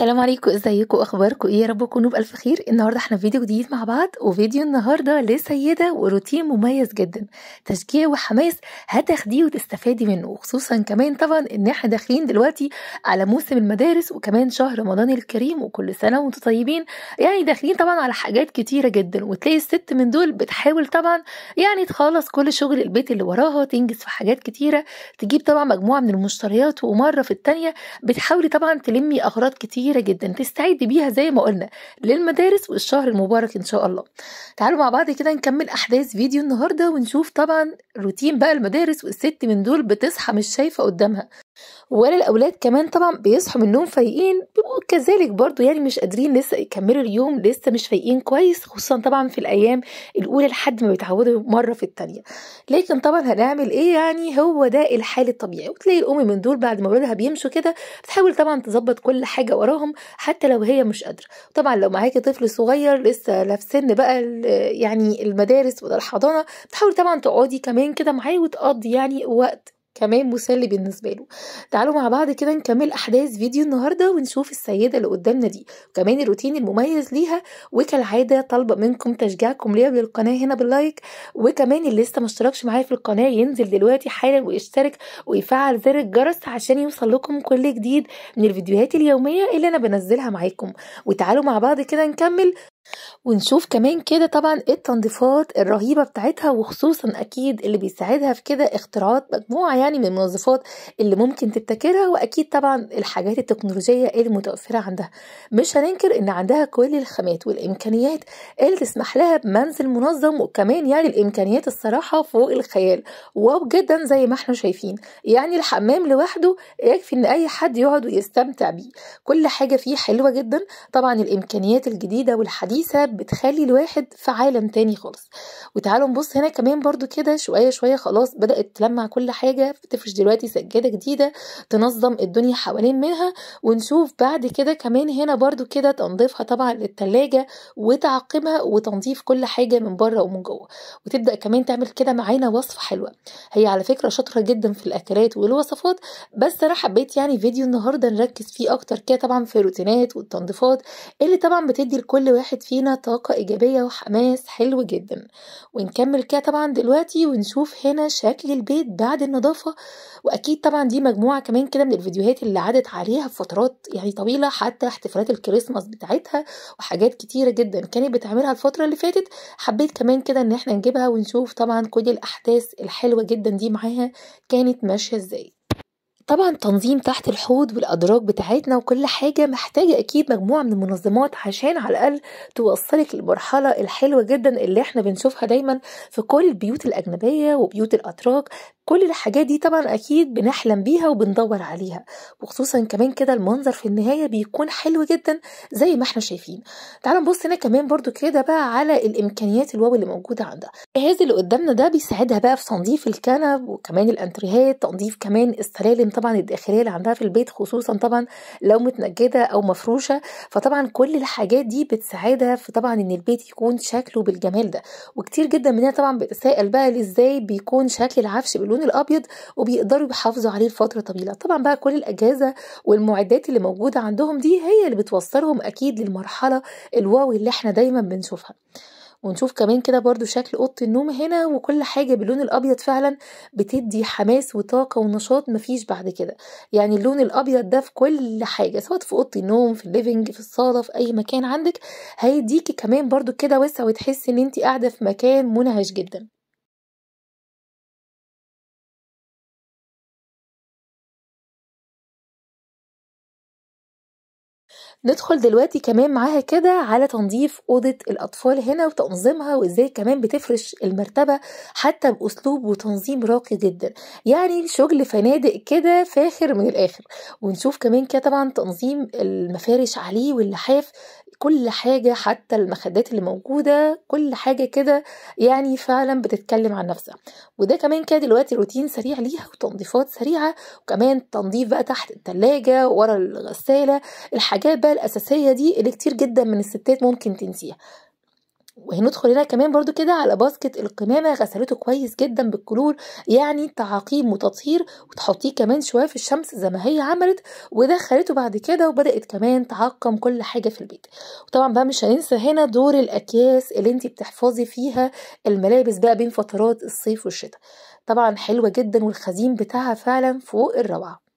السلام عليكم ازيكم اخباركم ايه يا رب تكونوا بالف خير النهارده احنا في فيديو جديد مع بعض وفيديو النهارده لسيده وروتين مميز جدا تشجيع وحماس هتاخديه وتستفادي منه وخصوصا كمان طبعا ان احنا داخلين دلوقتي على موسم المدارس وكمان شهر رمضان الكريم وكل سنه وانتم طيبين يعني داخلين طبعا على حاجات كتيره جدا وتلاقي الست من دول بتحاول طبعا يعني تخلص كل شغل البيت اللي وراها تنجز في حاجات كتيره تجيب طبعا مجموعه من المشتريات ومره في الثانيه بتحاولي طبعا تلمي اغراض كتير كتيرة جدا تستعد بيها زي ما قلنا للمدارس والشهر المبارك إن شاء الله تعالوا مع بعض كده نكمل أحداث فيديو النهاردة ونشوف طبعا روتين بقى المدارس والست من دول بتصحى مش شايفة قدامها ولا الاولاد كمان طبعا بيصحوا من النوم فايقين بيبقوا كذلك برضو يعني مش قادرين لسه يكملوا اليوم لسه مش فايقين كويس خصوصا طبعا في الايام الاولى لحد ما بيتعودوا مره في التانية لكن طبعا هنعمل ايه يعني هو ده الحال الطبيعي وتلاقي الام من دول بعد ما اولادها بيمشوا كده بتحاول طبعا تظبط كل حاجه وراهم حتى لو هي مش قادره طبعا لو معاكي طفل صغير لسه لا في سن بقى يعني المدارس ولا الحضانه بتحاول طبعا تقعدي كمان كده معاه وتقضي يعني وقت كمان مسلي بالنسبة له تعالوا مع بعض كده نكمل أحداث فيديو النهاردة ونشوف السيدة اللي قدامنا دي وكمان الروتين المميز ليها وكالعادة طالبة منكم تشجيعكم ليها بالقناة هنا باللايك وكمان اللي لسه مشتركش معايا في القناة ينزل دلوقتي حالا ويشترك ويفعل زر الجرس عشان يوصل لكم كل جديد من الفيديوهات اليومية اللي أنا بنزلها معاكم وتعالوا مع بعض كده نكمل ونشوف كمان كده طبعا التنظيفات الرهيبة بتاعتها وخصوصا أكيد اللي بيساعدها في كده اختراعات مجموعة يعني من المنظفات اللي ممكن تبتكرها وأكيد طبعا الحاجات التكنولوجية المتوفرة عندها مش هننكر إن عندها كل الخامات والإمكانيات اللي تسمح لها بمنزل منظم وكمان يعني الإمكانيات الصراحة فوق الخيال واو جدا زي ما احنا شايفين يعني الحمام لوحده يكفي إن أي حد يقعد ويستمتع بيه كل حاجة فيه حلوة جدا طبعا الإمكانيات الجديدة والحديثة الحديثة بتخلي الواحد في عالم تاني خالص وتعالوا نبص هنا كمان برضو كده شوية شوية خلاص بدأت تلمع كل حاجة بتفرش دلوقتي سجادة جديدة تنظم الدنيا حوالين منها ونشوف بعد كده كمان هنا برضو كده تنظيفها طبعا للتلاجة وتعقمها وتنظيف كل حاجة من بره ومن جوه وتبدأ كمان تعمل كده معانا وصفة حلوة هي على فكرة شاطرة جدا في الأكلات والوصفات بس أنا حبيت يعني فيديو النهاردة نركز فيه أكتر كده طبعا في الروتينات والتنظيفات اللي طبعا بتدي لكل واحد بيولد فينا طاقة إيجابية وحماس حلو جدا ونكمل كده طبعا دلوقتي ونشوف هنا شكل البيت بعد النظافة وأكيد طبعا دي مجموعة كمان كده من الفيديوهات اللي عدت عليها فترات يعني طويلة حتى احتفالات الكريسماس بتاعتها وحاجات كتيرة جدا كانت بتعملها الفترة اللي فاتت حبيت كمان كده إن احنا نجيبها ونشوف طبعا كل الأحداث الحلوة جدا دي معاها كانت ماشية ازاي طبعا تنظيم تحت الحوض والأدراج بتاعتنا وكل حاجة محتاجة أكيد مجموعة من المنظمات عشان على الأقل توصلك للمرحلة الحلوة جدا اللي احنا بنشوفها دايما في كل البيوت الأجنبية وبيوت الأتراك كل الحاجات دي طبعا اكيد بنحلم بيها وبندور عليها وخصوصا كمان كده المنظر في النهايه بيكون حلو جدا زي ما احنا شايفين تعالوا نبص هنا كمان برضو كده بقى على الامكانيات الواو اللي موجوده عندها الجهاز اللي قدامنا ده بيساعدها بقى في تنظيف الكنب وكمان الانتريهات تنظيف كمان السلالم طبعا الداخليه اللي عندها في البيت خصوصا طبعا لو متنجده او مفروشه فطبعا كل الحاجات دي بتساعدها في طبعا ان البيت يكون شكله بالجمال ده وكتير جدا مننا طبعا بتساءل بقى ازاي بيكون شكل العفش باللون اللون الابيض وبيقدروا يحافظوا عليه لفتره طويله طبعا بقى كل الاجهزه والمعدات اللي موجوده عندهم دي هي اللي بتوصلهم اكيد للمرحله الواو اللي احنا دايما بنشوفها ونشوف كمان كده برضو شكل اوضه النوم هنا وكل حاجه باللون الابيض فعلا بتدي حماس وطاقه ونشاط مفيش بعد كده يعني اللون الابيض ده في كل حاجه سواء في اوضه النوم في الليفنج في الصاله في اي مكان عندك هيديكي كمان برضو كده وسع وتحسي ان انت قاعده في مكان منعش جدا ندخل دلوقتي كمان معاها كده على تنظيف اوضه الاطفال هنا وتنظيمها وازاي كمان بتفرش المرتبه حتى باسلوب وتنظيم راقي جدا يعني شغل فنادق كده فاخر من الاخر ونشوف كمان كده طبعا تنظيم المفارش عليه واللحاف كل حاجة حتى المخدات اللي موجودة كل حاجة كده يعني فعلا بتتكلم عن نفسها وده كمان كده دلوقتي روتين سريع ليها وتنظيفات سريعة وكمان تنظيف بقى تحت التلاجة ورا الغسالة الحاجات بقى الأساسية دي اللي كتير جدا من الستات ممكن تنسيها وهندخل هنا كمان برضو كده على باسكت القمامة غسلته كويس جدا بالكلور يعني تعقيم وتطهير وتحطيه كمان شوية في الشمس زي ما هي عملت ودخلته بعد كده وبدأت كمان تعقم كل حاجة في البيت وطبعا بقى مش هننسى هنا دور الأكياس اللي انت بتحفظي فيها الملابس بقى بين فترات الصيف والشتاء طبعا حلوة جدا والخزين بتاعها فعلا فوق الروعة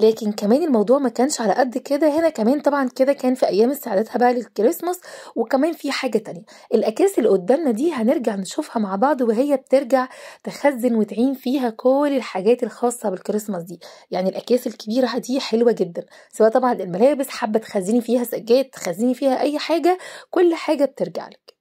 لكن كمان الموضوع ما كانش على قد كده هنا كمان طبعا كده كان في ايام استعدادها بقى للكريسماس وكمان في حاجه تانية الاكياس اللي قدامنا دي هنرجع نشوفها مع بعض وهي بترجع تخزن وتعين فيها كل الحاجات الخاصه بالكريسماس دي يعني الاكياس الكبيره دي حلوه جدا سواء طبعا الملابس حابه تخزني فيها سجاد تخزني فيها اي حاجه كل حاجه بترجع لك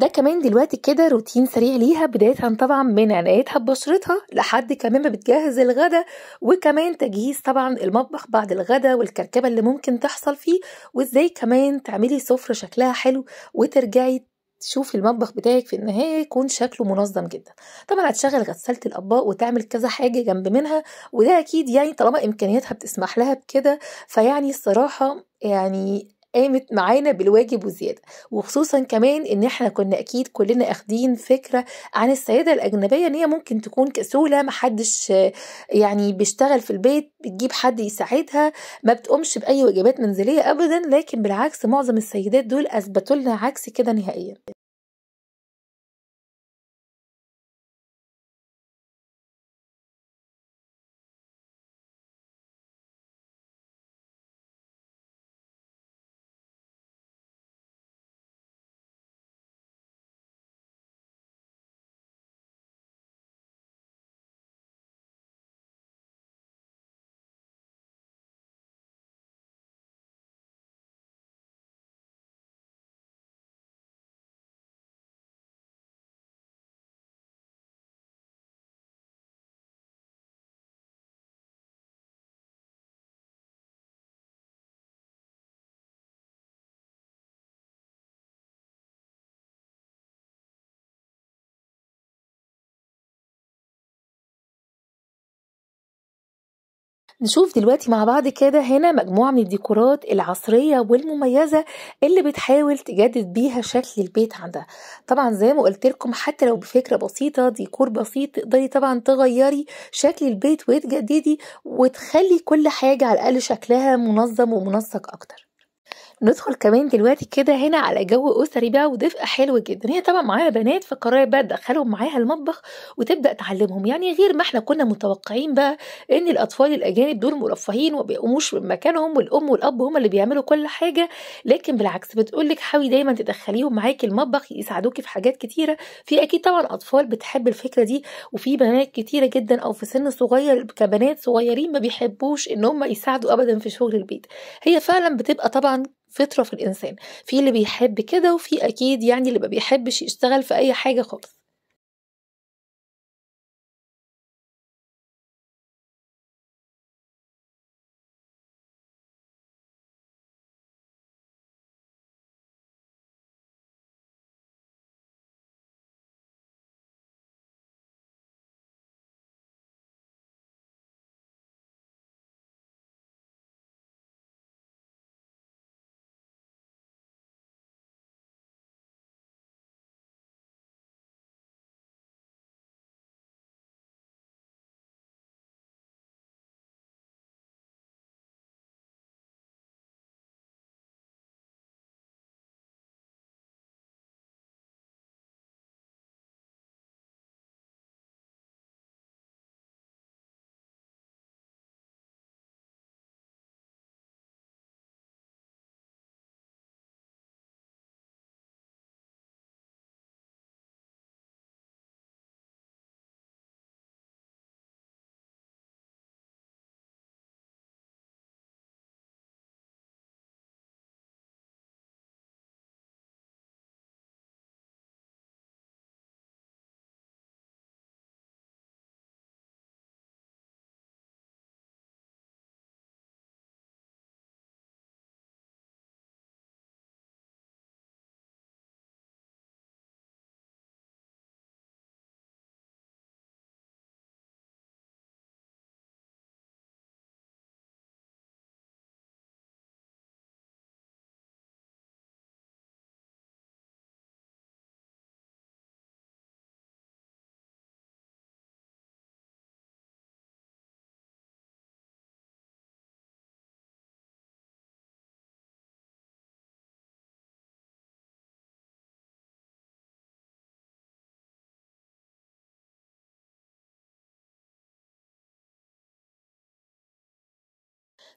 ده كمان دلوقتي كده روتين سريع ليها بداية طبعا من عنايتها ببشرتها لحد كمان ما بتجهز الغدا وكمان تجهيز طبعا المطبخ بعد الغدا والكركبة اللي ممكن تحصل فيه وازاي كمان تعملي سفرة شكلها حلو وترجعي تشوفي المطبخ بتاعك في النهاية يكون شكله منظم جدا طبعا هتشغل غسالة الأطباق وتعمل كذا حاجة جنب منها وده أكيد يعني طالما إمكانياتها بتسمح لها بكده فيعني الصراحة يعني قامت معانا بالواجب وزياده وخصوصا كمان ان احنا كنا اكيد كلنا اخدين فكره عن السيده الاجنبيه ان هي ممكن تكون كسوله محدش يعني بيشتغل في البيت بتجيب حد يساعدها ما بتقومش باي واجبات منزليه ابدا لكن بالعكس معظم السيدات دول اثبتوا لنا عكس كده نهائيا نشوف دلوقتي مع بعض كده هنا مجموعة من الديكورات العصرية والمميزة اللي بتحاول تجدد بيها شكل البيت عندها طبعا زي ما قلت لكم حتى لو بفكرة بسيطة ديكور بسيط تقدري طبعا تغيري شكل البيت وتجددي وتخلي كل حاجة على الأقل شكلها منظم ومنسق أكتر ندخل كمان دلوقتي كده هنا على جو اسري بقى ودفء حلو جدا هي طبعا معاها بنات فقررت بقى تدخلهم معاها المطبخ وتبدا تعلمهم يعني غير ما احنا كنا متوقعين بقى ان الاطفال الاجانب دول مرفهين وما بيقوموش من مكانهم والام والاب هم اللي بيعملوا كل حاجه لكن بالعكس بتقول لك حاولي دايما تدخليهم معاكي المطبخ يساعدوكي في حاجات كتيره في اكيد طبعا اطفال بتحب الفكره دي وفي بنات كتيره جدا او في سن صغير كبنات صغيرين ما بيحبوش ان هم يساعدوا ابدا في شغل البيت هي فعلا بتبقى طبعا فطره في الانسان في اللي بيحب كده وفي اكيد يعني اللي ما بيحبش يشتغل في اي حاجه خالص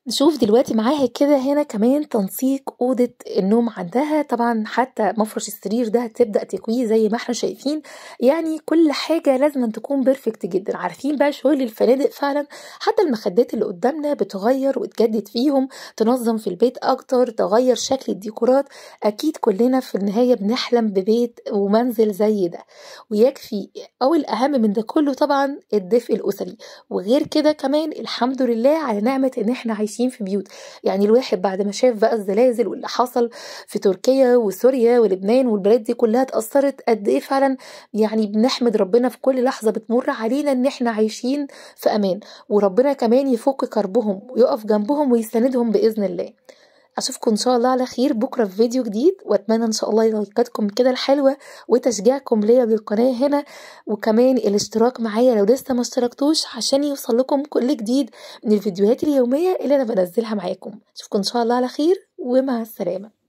نشوف دلوقتي معاها كده هنا كمان تنسيق اوضه النوم عندها طبعا حتى مفرش السرير ده هتبدا تكويه زي ما احنا شايفين يعني كل حاجه لازم تكون بيرفكت جدا عارفين بقى شغل الفنادق فعلا حتى المخدات اللي قدامنا بتغير وتجدد فيهم تنظم في البيت اكتر تغير شكل الديكورات اكيد كلنا في النهايه بنحلم ببيت ومنزل زي ده ويكفي او الاهم من ده كله طبعا الدفء الاسري وغير كده كمان الحمد لله على نعمه ان احنا عايشين عايشين في بيوت يعني الواحد بعد ما شاف بقى الزلازل واللي حصل في تركيا وسوريا ولبنان والبلاد دي كلها اتأثرت قد ايه فعلا يعني بنحمد ربنا في كل لحظة بتمر علينا ان احنا عايشين في امان وربنا كمان يفك كربهم ويقف جنبهم ويساندهم باذن الله اشوفكم ان شاء الله على خير بكره في فيديو جديد واتمنى ان شاء الله لايكاتكم كده الحلوه وتشجيعكم ليا بالقناه هنا وكمان الاشتراك معايا لو لسه ما اشتركتوش عشان يوصل لكم كل جديد من الفيديوهات اليوميه اللي انا بنزلها معاكم اشوفكم ان شاء الله على خير ومع السلامه